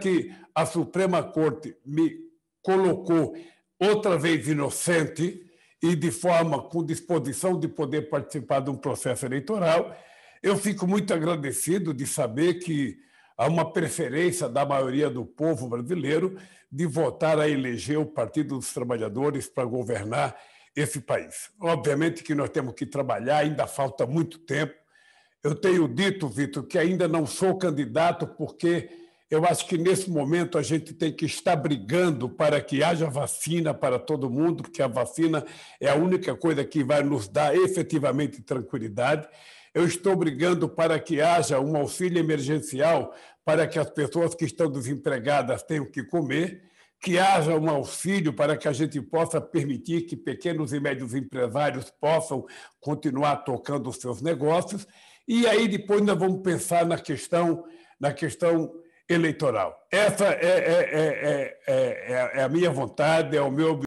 que a Suprema Corte me colocou outra vez inocente e de forma com disposição de poder participar de um processo eleitoral, eu fico muito agradecido de saber que há uma preferência da maioria do povo brasileiro de votar a eleger o Partido dos Trabalhadores para governar esse país. Obviamente que nós temos que trabalhar, ainda falta muito tempo. Eu tenho dito, Vitor, que ainda não sou candidato porque eu acho que nesse momento a gente tem que estar brigando para que haja vacina para todo mundo, porque a vacina é a única coisa que vai nos dar efetivamente tranquilidade. Eu estou brigando para que haja um auxílio emergencial para que as pessoas que estão desempregadas tenham que comer, que haja um auxílio para que a gente possa permitir que pequenos e médios empresários possam continuar tocando os seus negócios. E aí depois nós vamos pensar na questão na questão eleitoral. Essa é, é, é, é, a minha vontade, é o meu